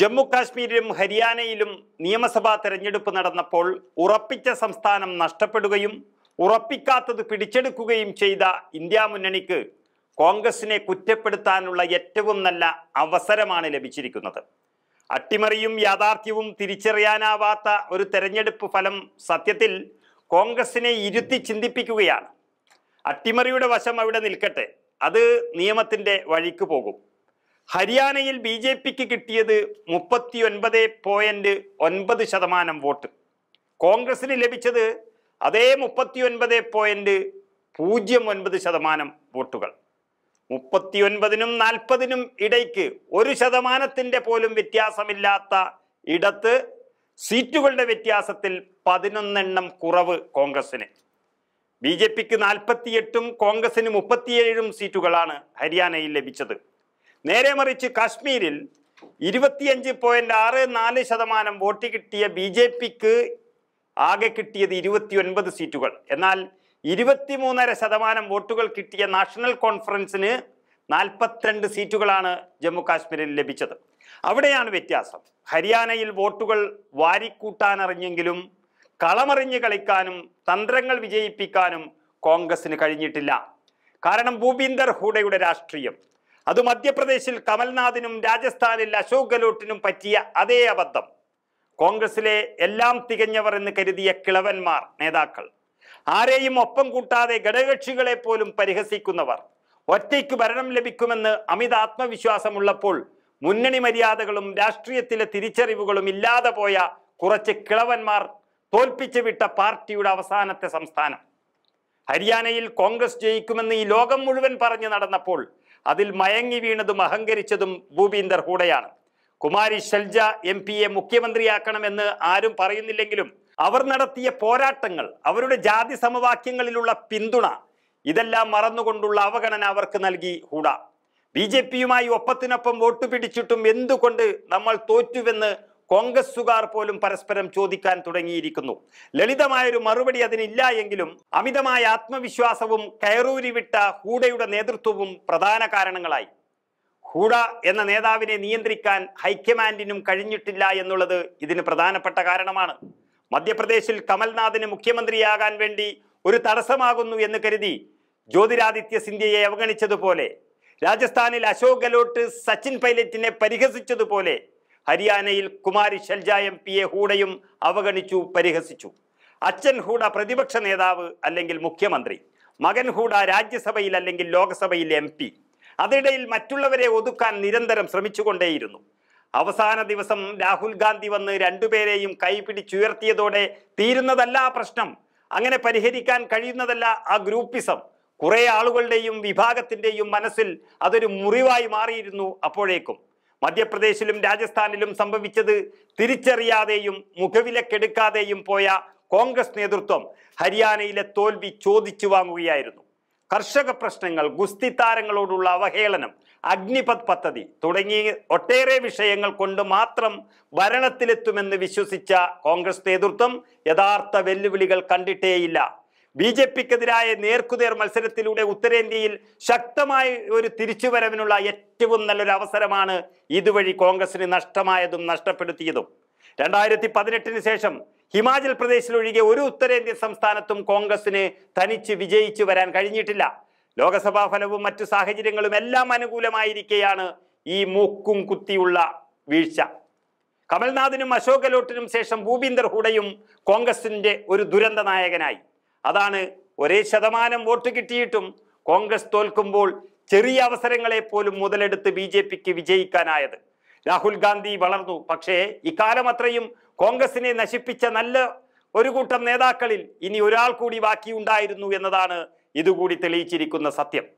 ജമ്മു കാശ്മീരിലും ഹരിയാനയിലും നിയമസഭാ തെരഞ്ഞെടുപ്പ് നടന്നപ്പോൾ ഉറപ്പിച്ച സംസ്ഥാനം നഷ്ടപ്പെടുകയും ഉറപ്പിക്കാത്തത് പിടിച്ചെടുക്കുകയും ചെയ്ത ഇന്ത്യ മുന്നണിക്ക് കോൺഗ്രസിനെ കുറ്റപ്പെടുത്താനുള്ള ഏറ്റവും നല്ല അവസരമാണ് ലഭിച്ചിരിക്കുന്നത് അട്ടിമറിയും യാഥാർത്ഥ്യവും തിരിച്ചറിയാനാവാത്ത ഒരു തെരഞ്ഞെടുപ്പ് ഫലം സത്യത്തിൽ കോൺഗ്രസിനെ ഇരുത്തി ചിന്തിപ്പിക്കുകയാണ് അട്ടിമറിയുടെ വശം അവിടെ നിൽക്കട്ടെ അത് നിയമത്തിൻ്റെ വഴിക്ക് പോകും ഹരിയാനയിൽ ബി ജെ പിക്ക് കിട്ടിയത് മുപ്പത്തി ഒൻപത് പോയിന്റ് ഒൻപത് ശതമാനം വോട്ട് കോൺഗ്രസിന് ലഭിച്ചത് അതേ മുപ്പത്തി ഒൻപത് പോയിന്റ് പൂജ്യം ഒൻപത് ശതമാനം വോട്ടുകൾ മുപ്പത്തി ഒൻപതിനും നാൽപ്പതിനും ഇടയ്ക്ക് ഒരു ശതമാനത്തിൻ്റെ പോലും വ്യത്യാസമില്ലാത്ത ഇടത്ത് സീറ്റുകളുടെ വ്യത്യാസത്തിൽ പതിനൊന്നെണ്ണം കുറവ് കോൺഗ്രസിന് ബി ജെ പിക്ക് നാൽപ്പത്തിയെട്ടും കോൺഗ്രസിന് മുപ്പത്തിയേഴും സീറ്റുകളാണ് ഹരിയാനയിൽ ലഭിച്ചത് നേരെ മറിച്ച് കാശ്മീരിൽ ഇരുപത്തിയഞ്ച് പോയിന്റ് ആറ് നാല് ശതമാനം വോട്ട് കിട്ടിയ ബി ജെ പിക്ക് ആകെ കിട്ടിയത് ഒൻപത് സീറ്റുകൾ എന്നാൽ മൂന്നര ശതമാനം വോട്ടുകൾ കിട്ടിയ നാഷണൽ കോൺഫറൻസിന് നാൽപ്പത്തിരണ്ട് സീറ്റുകളാണ് ജമ്മു കാശ്മീരിൽ ലഭിച്ചത് അവിടെയാണ് വ്യത്യാസം ഹരിയാനയിൽ വോട്ടുകൾ വാരിക്കൂട്ടാനറിഞ്ഞെങ്കിലും കളമറിഞ്ഞ് കളിക്കാനും തന്ത്രങ്ങൾ വിജയിപ്പിക്കാനും കോൺഗ്രസിന് കഴിഞ്ഞിട്ടില്ല കാരണം ഭൂപീന്ദർ ഹൂഡയുടെ രാഷ്ട്രീയം അത് മധ്യപ്രദേശിൽ കമൽനാഥിനും രാജസ്ഥാനിൽ അശോക് ഗെലോട്ടിനും പറ്റിയ അതേ അബദ്ധം കോൺഗ്രസിലെ എല്ലാം തികഞ്ഞവർ എന്ന് കരുതിയ കിളവന്മാർ നേതാക്കൾ ആരെയും ഒപ്പം കൂട്ടാതെ ഘടകകക്ഷികളെ പോലും പരിഹസിക്കുന്നവർ ഒറ്റയ്ക്ക് ഭരണം ലഭിക്കുമെന്ന് അമിത ആത്മവിശ്വാസമുള്ളപ്പോൾ മുന്നണി മര്യാദകളും രാഷ്ട്രീയത്തിലെ തിരിച്ചറിവുകളും ഇല്ലാതെ പോയ കുറച്ച് കിളവന്മാർ തോൽപ്പിച്ചു വിട്ട പാർട്ടിയുടെ അവസാനത്തെ സംസ്ഥാനം ഹരിയാനയിൽ കോൺഗ്രസ് ജയിക്കുമെന്ന് ഈ ലോകം മുഴുവൻ പറഞ്ഞു നടന്നപ്പോൾ അതിൽ മയങ്ങി വീണതും അഹങ്കരിച്ചതും ഭൂപീന്ദർ ഹൂഡയാണ് കുമാരി ഷെൽജ എം എ മുഖ്യമന്ത്രിയാക്കണമെന്ന് ആരും പറയുന്നില്ലെങ്കിലും അവർ നടത്തിയ പോരാട്ടങ്ങൾ അവരുടെ ജാതി സമവാക്യങ്ങളിലുള്ള പിന്തുണ ഇതെല്ലാം മറന്നുകൊണ്ടുള്ള അവഗണന അവർക്ക് നൽകി ഹൂഡ ബി ജെ പിയുമായി ഒപ്പത്തിനൊപ്പം വോട്ട് പിടിച്ചിട്ടും എന്തുകൊണ്ട് നമ്മൾ തോറ്റുവെന്ന് കോൺഗ്രസുകാർ പോലും പരസ്പരം ചോദിക്കാൻ തുടങ്ങിയിരിക്കുന്നു ലളിതമായൊരു മറുപടി അതിനില്ല എങ്കിലും അമിതമായ ആത്മവിശ്വാസവും വിട്ട ഹൂഡയുടെ നേതൃത്വവും പ്രധാന കാരണങ്ങളായി ഹൂഡ എന്ന നേതാവിനെ നിയന്ത്രിക്കാൻ ഹൈക്കമാൻഡിനും കഴിഞ്ഞിട്ടില്ല എന്നുള്ളത് ഇതിന് പ്രധാനപ്പെട്ട കാരണമാണ് മധ്യപ്രദേശിൽ കമൽനാഥിന് മുഖ്യമന്ത്രിയാകാൻ വേണ്ടി ഒരു തടസ്സമാകുന്നു എന്ന് കരുതി ജ്യോതിരാദിത്യ സിന്ധ്യയെ അവഗണിച്ചതുപോലെ രാജസ്ഥാനിൽ അശോക് ഗെലോട്ട് സച്ചിൻ പൈലറ്റിനെ പരിഹസിച്ചതുപോലെ ഹരിയാനയിൽ കുമാരി ഷെൽജ എം പിയെ ഹൂഡയും അവഗണിച്ചു പരിഹസിച്ചു അച്ഛൻ ഹൂഡ പ്രതിപക്ഷ നേതാവ് അല്ലെങ്കിൽ മുഖ്യമന്ത്രി മകൻ ഹൂഡ രാജ്യസഭയിൽ അല്ലെങ്കിൽ ലോക്സഭയിൽ എം പി അതിനിടയിൽ മറ്റുള്ളവരെ ഒതുക്കാൻ നിരന്തരം ശ്രമിച്ചുകൊണ്ടേയിരുന്നു അവസാന ദിവസം രാഹുൽ ഗാന്ധി വന്ന് രണ്ടുപേരെയും കൈപിടിച്ചുയർത്തിയതോടെ തീരുന്നതല്ല പ്രശ്നം അങ്ങനെ പരിഹരിക്കാൻ കഴിയുന്നതല്ല ആ ഗ്രൂപ്പിസം കുറേ ആളുകളുടെയും വിഭാഗത്തിൻ്റെയും മനസ്സിൽ അതൊരു മുറിവായി മാറിയിരുന്നു അപ്പോഴേക്കും മധ്യപ്രദേശിലും രാജസ്ഥാനിലും സംഭവിച്ചത് തിരിച്ചറിയാതെയും മുഖവിലക്കെടുക്കാതെയും പോയ കോൺഗ്രസ് നേതൃത്വം ഹരിയാനയിലെ തോൽവി ചോദിച്ചു വാങ്ങുകയായിരുന്നു കർഷക പ്രശ്നങ്ങൾ ഗുസ്തി താരങ്ങളോടുള്ള അവഹേളനം അഗ്നിപത് പദ്ധതി തുടങ്ങി ഒട്ടേറെ വിഷയങ്ങൾ കൊണ്ട് മാത്രം ഭരണത്തിലെത്തുമെന്ന് വിശ്വസിച്ച കോൺഗ്രസ് നേതൃത്വം യഥാർത്ഥ വെല്ലുവിളികൾ കണ്ടിട്ടേയില്ല ബി ജെ പിക്കെതിരായ നേർക്കുനേർ മത്സരത്തിലൂടെ ഉത്തരേന്ത്യയിൽ ശക്തമായ ഒരു തിരിച്ചുവരവിനുള്ള ഏറ്റവും നല്ലൊരു അവസരമാണ് ഇതുവഴി കോൺഗ്രസിന് നഷ്ടമായതും നഷ്ടപ്പെടുത്തിയതും രണ്ടായിരത്തി പതിനെട്ടിന് ശേഷം ഹിമാചൽ പ്രദേശിലൊഴികെ ഒരു ഉത്തരേന്ത്യൻ സംസ്ഥാനത്തും കോൺഗ്രസിന് തനിച്ച് വിജയിച്ചു വരാൻ കഴിഞ്ഞിട്ടില്ല ലോകസഭാ ഫലവും മറ്റു സാഹചര്യങ്ങളും എല്ലാം അനുകൂലമായിരിക്കെയാണ് ഈ മൂക്കും കുത്തിയുള്ള വീഴ്ച കമൽനാഥിനും അശോക് ഗെലോട്ടിനും ശേഷം ഭൂപീന്ദർ ഹൂഡയും കോൺഗ്രസിന്റെ ഒരു ദുരന്ത നായകനായി അതാണ് ഒരേ ശതമാനം വോട്ട് കിട്ടിയിട്ടും കോൺഗ്രസ് തോൽക്കുമ്പോൾ ചെറിയ അവസരങ്ങളെ പോലും മുതലെടുത്ത് ബി ജെ പിക്ക് വിജയിക്കാനായത് രാഹുൽ ഗാന്ധി വളർന്നു പക്ഷേ ഇക്കാലം അത്രയും കോൺഗ്രസിനെ നശിപ്പിച്ച നല്ല ഒരു കൂട്ടം നേതാക്കളിൽ ഇനി ഒരാൾ കൂടി ബാക്കിയുണ്ടായിരുന്നു എന്നതാണ് ഇതുകൂടി തെളിയിച്ചിരിക്കുന്ന സത്യം